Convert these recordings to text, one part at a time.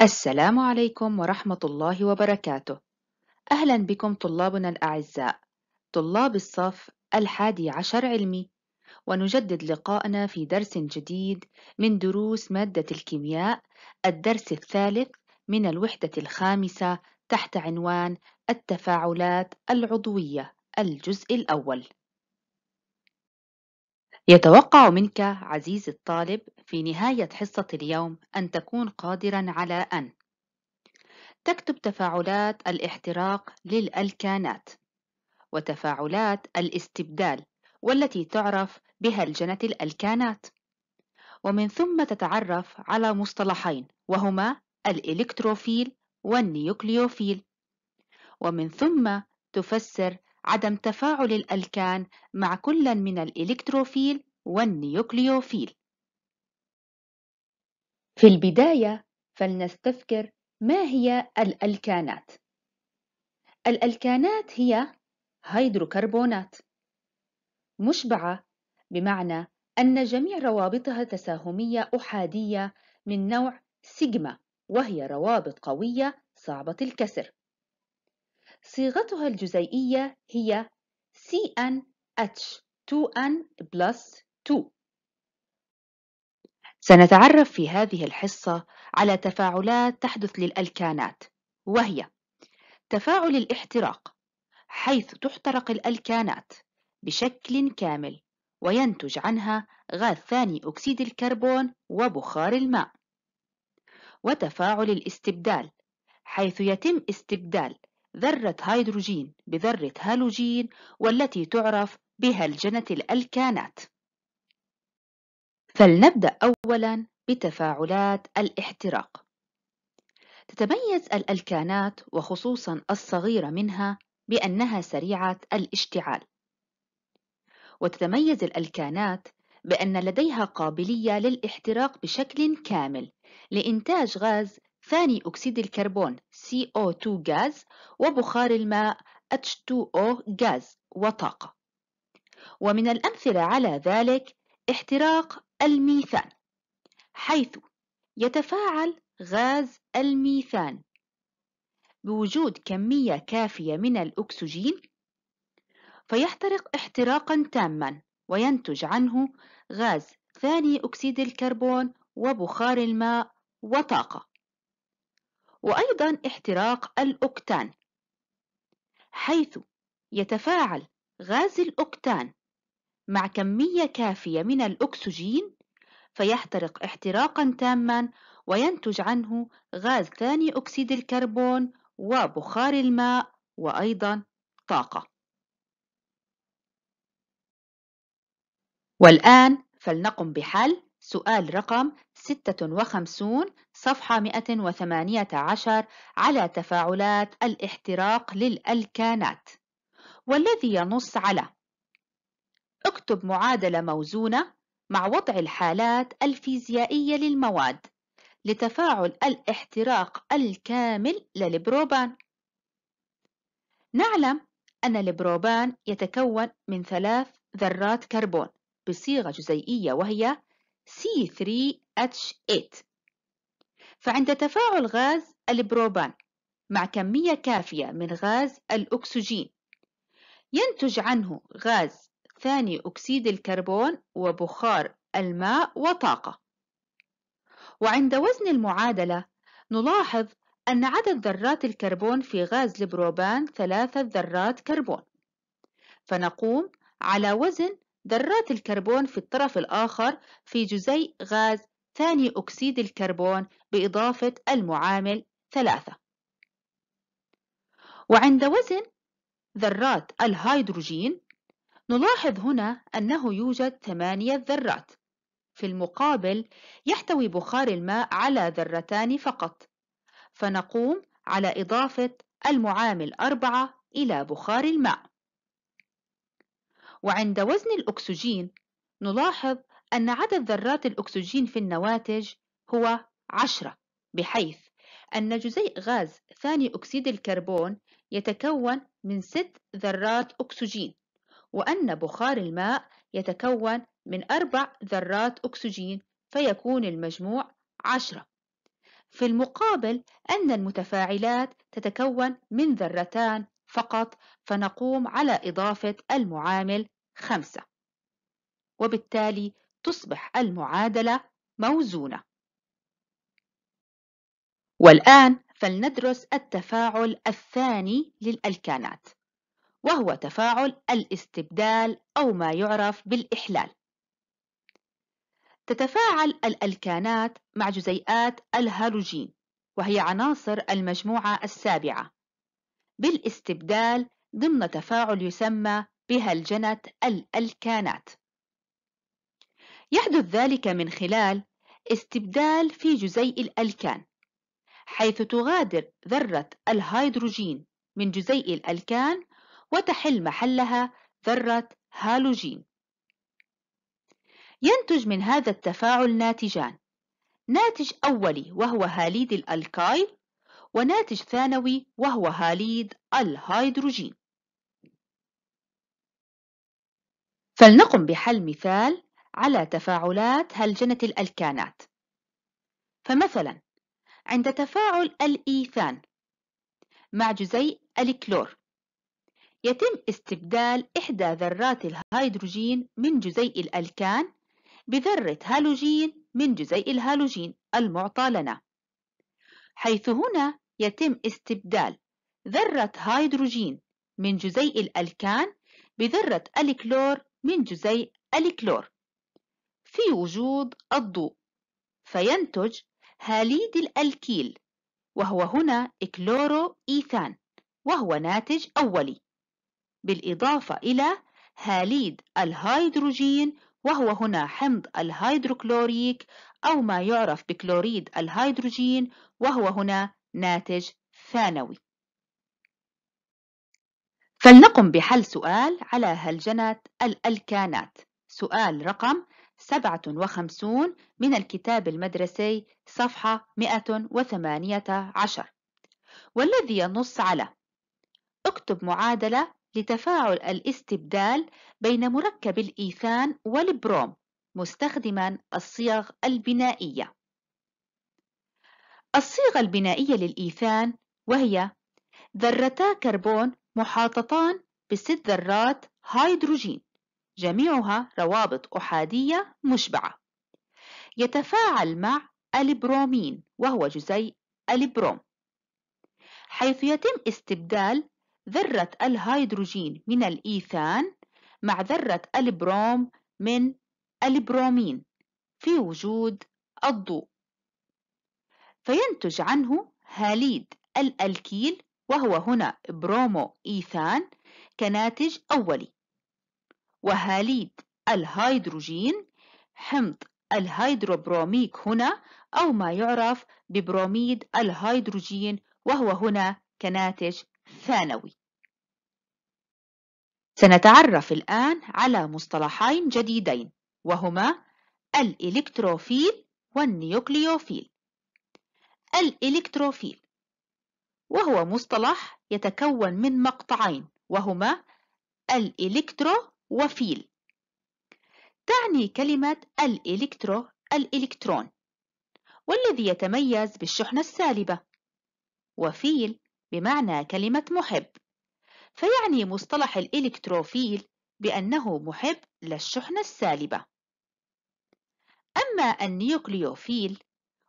السلام عليكم ورحمة الله وبركاته. أهلا بكم طلابنا الأعزاء، طلاب الصف الحادي عشر علمي، ونجدد لقاءنا في درس جديد من دروس مادة الكيمياء، الدرس الثالث من الوحدة الخامسة تحت عنوان التفاعلات العضوية، الجزء الأول. يتوقع منك عزيزي الطالب في نهاية حصة اليوم أن تكون قادرا على أن تكتب تفاعلات الاحتراق للألكانات وتفاعلات الاستبدال والتي تعرف بهلجنة الألكانات ومن ثم تتعرف على مصطلحين وهما الإلكتروفيل والنيوكليوفيل ومن ثم تفسر عدم تفاعل الألكان مع كل من الإلكتروفيل والنيوكليوفيل في البداية فلنستذكر ما هي الألكانات الألكانات هي هيدروكربونات مشبعة بمعنى أن جميع روابطها تساهمية أحادية من نوع سيجما وهي روابط قوية صعبة الكسر صيغتها الجزيئية هي CnH2n plus 2 سنتعرف في هذه الحصة على تفاعلات تحدث للألكانات وهي تفاعل الاحتراق حيث تحترق الألكانات بشكل كامل وينتج عنها غاز ثاني أكسيد الكربون وبخار الماء وتفاعل الاستبدال حيث يتم استبدال ذرة هيدروجين بذرة هالوجين والتي تعرف بهلجنة الألكانات فلنبدأ أولا بتفاعلات الاحتراق تتميز الألكانات وخصوصا الصغيرة منها بأنها سريعة الاشتعال وتتميز الألكانات بأن لديها قابلية للاحتراق بشكل كامل لإنتاج غاز ثاني أكسيد الكربون CO2 غاز وبخار الماء H2O غاز وطاقة ومن الأمثلة على ذلك احتراق الميثان حيث يتفاعل غاز الميثان بوجود كمية كافية من الأكسجين فيحترق احتراقا تاما وينتج عنه غاز ثاني أكسيد الكربون وبخار الماء وطاقة وأيضا احتراق الأكتان حيث يتفاعل غاز الأكتان مع كمية كافية من الأكسجين فيحترق احتراقا تاما وينتج عنه غاز ثاني أكسيد الكربون وبخار الماء وأيضا طاقة والآن فلنقم بحل سؤال رقم 56 صفحة 118 على تفاعلات الاحتراق للألكانات والذي ينص على اكتب معادلة موزونة مع وضع الحالات الفيزيائية للمواد لتفاعل الاحتراق الكامل للبروبان نعلم أن البروبان يتكون من ثلاث ذرات كربون بصيغة جزيئية وهي C3H8 فعند تفاعل غاز البروبان مع كمية كافية من غاز الأكسجين ينتج عنه غاز ثاني أكسيد الكربون وبخار الماء وطاقة وعند وزن المعادلة نلاحظ أن عدد ذرات الكربون في غاز البروبان ثلاثة ذرات كربون فنقوم على وزن ذرات الكربون في الطرف الآخر في جزيء غاز ثاني أكسيد الكربون بإضافة المعامل ثلاثة وعند وزن ذرات الهيدروجين نلاحظ هنا أنه يوجد ثمانية ذرات في المقابل يحتوي بخار الماء على ذرتان فقط فنقوم على إضافة المعامل أربعة إلى بخار الماء وعند وزن الأكسجين نلاحظ أن عدد ذرات الأكسجين في النواتج هو عشرة بحيث أن جزيء غاز ثاني أكسيد الكربون يتكون من ست ذرات أكسجين وأن بخار الماء يتكون من أربع ذرات أكسجين فيكون المجموع عشرة في المقابل أن المتفاعلات تتكون من ذرتان فقط فنقوم على إضافة المعامل خمسة وبالتالي تصبح المعادلة موزونة والآن فلندرس التفاعل الثاني للألكانات وهو تفاعل الاستبدال أو ما يعرف بالإحلال تتفاعل الألكانات مع جزيئات الهالوجين وهي عناصر المجموعة السابعة بالاستبدال ضمن تفاعل يسمى بها الجنت الألكانات يحدث ذلك من خلال استبدال في جزيء الألكان حيث تغادر ذرة الهيدروجين من جزيء الألكان وتحل محلها ذرة هالوجين ينتج من هذا التفاعل ناتجان ناتج أولي وهو هاليد الألكايل وناتج ثانوي وهو هاليد الهيدروجين فلنقم بحل مثال على تفاعلات هلجنة الألكانات فمثلا عند تفاعل الإيثان مع جزيء الكلور يتم استبدال إحدى ذرات الهيدروجين من جزيء الألكان بذرة هالوجين من جزيء الهالوجين المعطى لنا حيث هنا يتم استبدال ذرة هيدروجين من جزيء الألكان بذرة الكلور من جزيء الكلور في وجود الضوء فينتج هاليد الألكيل وهو هنا كلورو إيثان وهو ناتج أولي بالإضافة إلى هاليد الهيدروجين وهو هنا حمض الهيدروكلوريك أو ما يعرف بكلوريد الهيدروجين وهو هنا ناتج ثانوي فلنقم بحل سؤال على هلجنة الألكانات سؤال رقم 57 من الكتاب المدرسي صفحة 118 والذي ينص على اكتب معادلة لتفاعل الاستبدال بين مركب الإيثان والبروم مستخدما الصيغ البنائية الصيغة البنائية للإيثان وهي ذرتا كربون محاطتان بست ذرات هيدروجين جميعها روابط أحادية مشبعة يتفاعل مع البرومين وهو جزيء البروم حيث يتم استبدال ذرة الهيدروجين من الإيثان مع ذرة البروم من البرومين في وجود الضوء فينتج عنه هاليد الألكيل وهو هنا برومو إيثان كناتج أولي وهاليد الهيدروجين حمض الهيدروبروميك هنا أو ما يعرف ببروميد الهيدروجين وهو هنا كناتج ثانوي سنتعرف الآن على مصطلحين جديدين وهما الإلكتروفيل والنيوكليوفيل الإلكتروفيل وهو مصطلح يتكون من مقطعين وهما الإلكترو وفيل تعني كلمة الإلكترو الإلكترون والذي يتميز بالشحنة السالبة وفيل بمعنى كلمة محب فيعني مصطلح الإلكتروفيل بأنه محب للشحنة السالبة أما النيوكليوفيل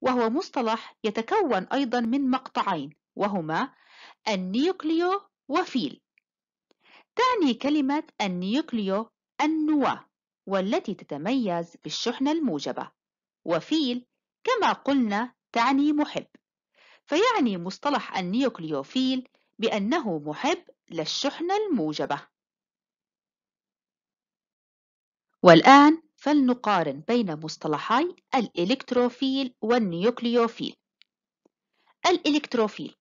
وهو مصطلح يتكون أيضا من مقطعين وهما النيوكليو وفيل تعني كلمة النيوكليو النواة والتي تتميز بالشحنة الموجبة وفيل كما قلنا تعني محب فيعني مصطلح النيوكليوفيل بأنه محب للشحنة الموجبة والآن فلنقارن بين مصطلحي الإلكتروفيل والنيوكليوفيل الإلكتروفيل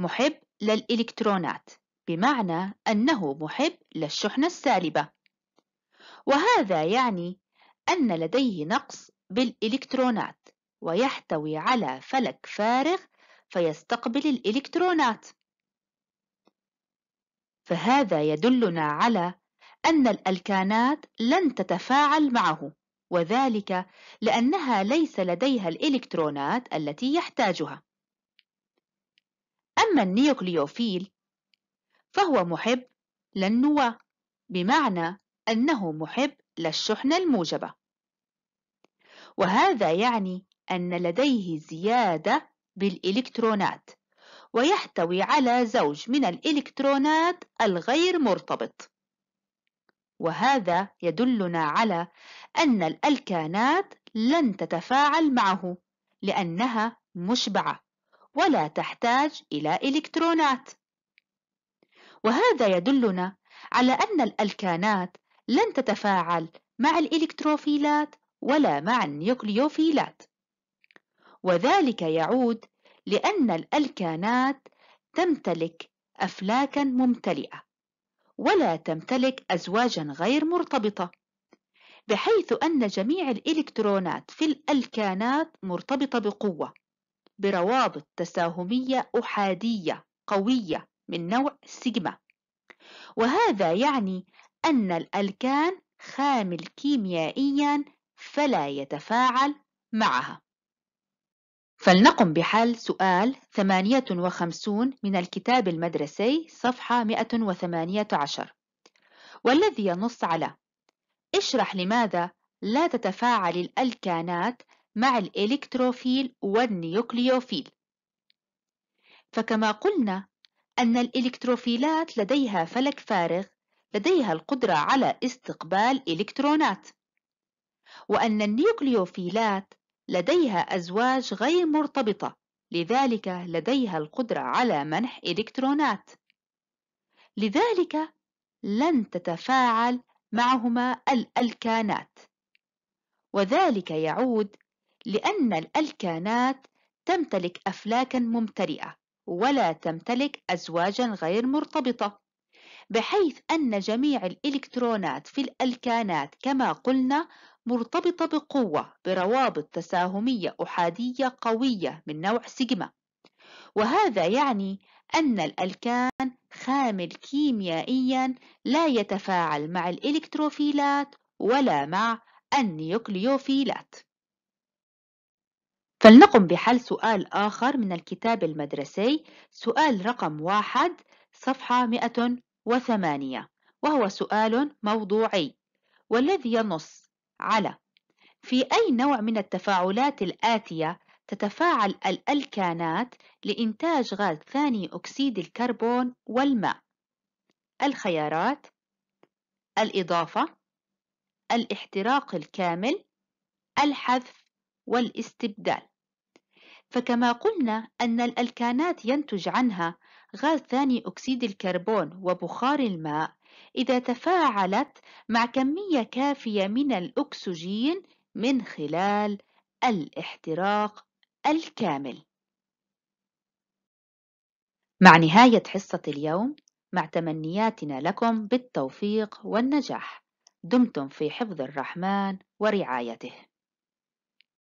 محب للإلكترونات بمعنى أنه محب للشحنة السالبة وهذا يعني أن لديه نقص بالإلكترونات ويحتوي على فلك فارغ فيستقبل الإلكترونات فهذا يدلنا على أن الألكانات لن تتفاعل معه وذلك لأنها ليس لديها الإلكترونات التي يحتاجها أما النيوكليوفيل فهو محب للنواة بمعنى أنه محب للشحنة الموجبة وهذا يعني أن لديه زيادة بالإلكترونات ويحتوي على زوج من الإلكترونات الغير مرتبط وهذا يدلنا على أن الألكانات لن تتفاعل معه لأنها مشبعة ولا تحتاج إلى إلكترونات وهذا يدلنا على أن الألكانات لن تتفاعل مع الإلكتروفيلات ولا مع النيوكليوفيلات وذلك يعود لأن الألكانات تمتلك أفلاكا ممتلئة ولا تمتلك أزواجا غير مرتبطة بحيث أن جميع الإلكترونات في الألكانات مرتبطة بقوة بروابط تساهمية أحادية قوية من نوع سيجما وهذا يعني أن الألكان خامل كيميائيا فلا يتفاعل معها فلنقم بحل سؤال 58 من الكتاب المدرسي صفحة 118 والذي ينص على اشرح لماذا لا تتفاعل الألكانات مع الإلكتروفيل والنيوكليوفيل فكما قلنا أن الإلكتروفيلات لديها فلك فارغ لديها القدرة على استقبال إلكترونات وأن النيوكليوفيلات لديها أزواج غير مرتبطة لذلك لديها القدرة على منح إلكترونات لذلك لن تتفاعل معهما الألكانات وذلك يعود لأن الألكانات تمتلك أفلاكا ممتلئة ولا تمتلك أزواجا غير مرتبطة بحيث أن جميع الإلكترونات في الألكانات كما قلنا مرتبطة بقوة بروابط تساهمية أحادية قوية من نوع سيجما وهذا يعني أن الألكان خامل كيميائيا لا يتفاعل مع الإلكتروفيلات ولا مع النيوكليوفيلات فلنقم بحل سؤال آخر من الكتاب المدرسي سؤال رقم واحد صفحة 108 وهو سؤال موضوعي والذي ينص على في أي نوع من التفاعلات الآتية تتفاعل الألكانات لإنتاج غاز ثاني أكسيد الكربون والماء الخيارات الإضافة الاحتراق الكامل الحذف والاستبدال فكما قلنا أن الألكانات ينتج عنها غاز ثاني أكسيد الكربون وبخار الماء إذا تفاعلت مع كمية كافية من الأكسجين من خلال الاحتراق الكامل. مع نهاية حصة اليوم مع تمنياتنا لكم بالتوفيق والنجاح دمتم في حفظ الرحمن ورعايته